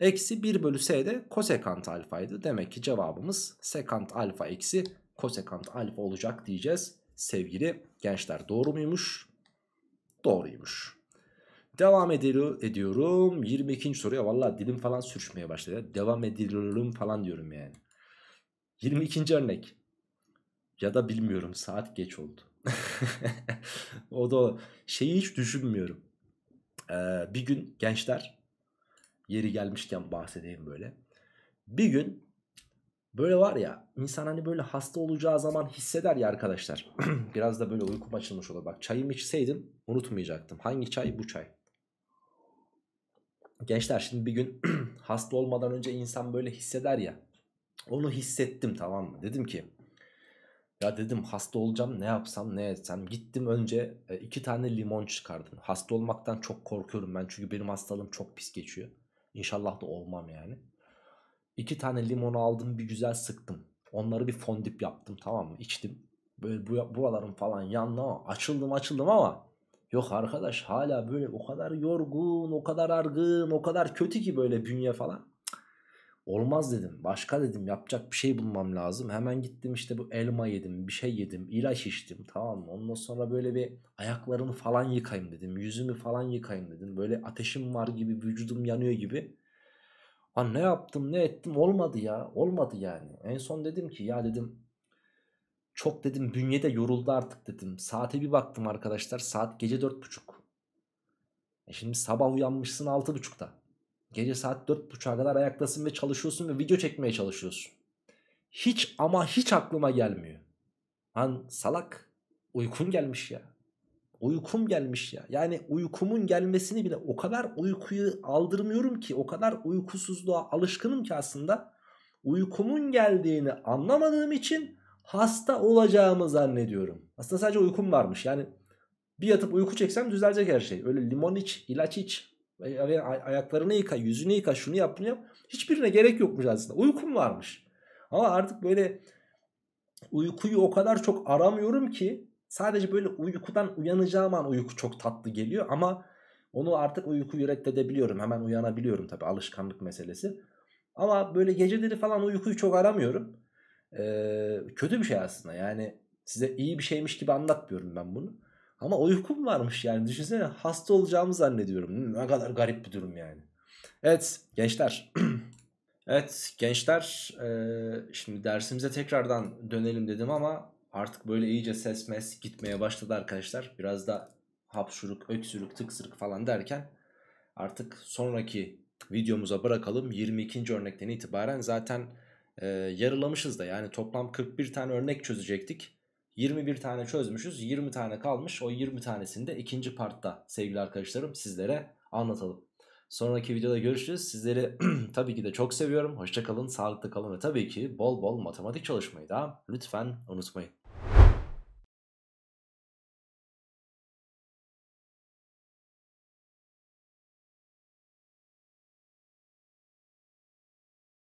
Eksi 1 bölü S de kosekant alfaydı. Demek ki cevabımız sekant alfa eksi kosekant alfa olacak diyeceğiz sevgili gençler. Doğru muymuş? Doğruymuş. Devam ediyor, ediyorum. 22. soruya vallahi dilim falan sürçmeye başladı. Devam ediyorum falan diyorum yani. 22. örnek. Ya da bilmiyorum saat geç oldu. [LAUGHS] o da şeyi hiç düşünmüyorum. Ee, bir gün gençler yeri gelmişken bahsedeyim böyle. Bir gün böyle var ya insan hani böyle hasta olacağı zaman hisseder ya arkadaşlar. [CLEARS THROAT] Biraz da böyle uykum açılmış olur. Bak çayımı içseydim unutmayacaktım. Hangi çay? Bu çay. Gençler şimdi bir gün [CLEARS THROAT] hasta olmadan önce insan böyle hisseder ya. Onu hissettim tamam mı? Dedim ki ya dedim hasta olacağım ne yapsam ne etsem. Gittim önce e, iki tane limon çıkardım. Hasta olmaktan çok korkuyorum ben çünkü benim hastalığım çok pis geçiyor. İnşallah da olmam yani. İki tane limonu aldım bir güzel sıktım. Onları bir fondip yaptım tamam mı? İçtim. Böyle bu, buralarım falan yanına açıldım açıldım ama Yok arkadaş hala böyle o kadar yorgun, o kadar argın, o kadar kötü ki böyle bünye falan. Olmaz dedim. Başka dedim yapacak bir şey bulmam lazım. Hemen gittim işte bu elma yedim, bir şey yedim, ilaç içtim tamam mı? Ondan sonra böyle bir ayaklarını falan yıkayım dedim. Yüzümü falan yıkayım dedim. Böyle ateşim var gibi, vücudum yanıyor gibi. Ha ne yaptım, ne ettim olmadı ya. Olmadı yani. En son dedim ki ya dedim çok dedim bünyede yoruldu artık dedim. Saate bir baktım arkadaşlar. Saat gece 4.30. E şimdi sabah uyanmışsın 6.30'da. Gece saat 4.30'a kadar ayaktasın ve çalışıyorsun ve video çekmeye çalışıyorsun. Hiç ama hiç aklıma gelmiyor. Lan salak uykum gelmiş ya. Uykum gelmiş ya. Yani uykumun gelmesini bile o kadar uykuyu aldırmıyorum ki o kadar uykusuzluğa alışkınım ki aslında uykumun geldiğini anlamadığım için hasta olacağımı zannediyorum. Aslında sadece uykum varmış. Yani bir yatıp uyku çeksem düzelecek her şey. Öyle limon iç, ilaç iç, ayaklarını yıka, yüzünü yıka, şunu yap, bunu yap. Hiçbirine gerek yokmuş aslında. Uykum varmış. Ama artık böyle uykuyu o kadar çok aramıyorum ki sadece böyle uykudan uyanacağım an uyku çok tatlı geliyor ama onu artık uykuyu reddedebiliyorum. Hemen uyanabiliyorum tabi alışkanlık meselesi. Ama böyle geceleri falan uykuyu çok aramıyorum e, kötü bir şey aslında. Yani size iyi bir şeymiş gibi anlatmıyorum ben bunu. Ama uykum varmış yani düşünsene hasta olacağımı zannediyorum. Hmm, ne kadar garip bir durum yani. Evet gençler. [CLEARS THROAT] evet gençler e, şimdi dersimize tekrardan dönelim dedim ama artık böyle iyice ses mes gitmeye başladı arkadaşlar. Biraz da hapşuruk, öksürük, tıksırık falan derken artık sonraki videomuza bırakalım. 22. örnekten itibaren zaten e, yarılamışız da yani toplam 41 tane örnek çözecektik. 21 tane çözmüşüz 20 tane kalmış o 20 tanesini de ikinci partta sevgili arkadaşlarım sizlere anlatalım. Sonraki videoda görüşürüz. Sizleri [CLEARS THROAT] tabii ki de çok seviyorum. Hoşçakalın, sağlıklı kalın ve tabii ki bol bol matematik çalışmayı da lütfen unutmayın.